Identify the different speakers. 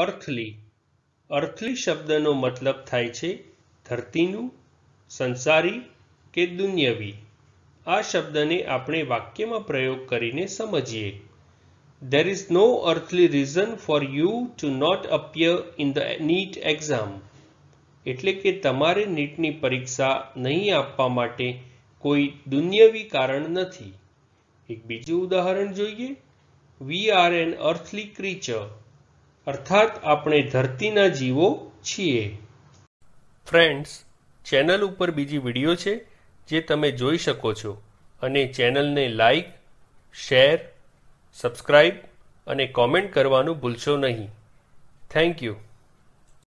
Speaker 1: અર્થલી
Speaker 2: અર્થલી શબ્દનો મતલબ થાય છે ધરતીનું સંસારી કે દુન્યવી આ શબ્દને આપણે વાક્યમાં પ્રયોગ કરીને સમજીએ there is no earthly reason for you to not appear in the NEET exam એટલે કે તમારે નીટની પરીક્ષા નહીં આપવા માટે કોઈ દુન્યવી કારણ નથી એક બીજું ઉદાહરણ જોઈએ we are an earthly creature અર્થાત આપણે ધરતીના જીવો છીએ ફ્રેન્ડ્સ ચેનલ ઉપર બીજી વિડીયો છે જે તમે જોઈ શકો છો અને ચેનલને લાઈક શેર સબસ્ક્રાઈબ અને કોમેન્ટ કરવાનું ભૂલશો નહીં થેન્ક યુ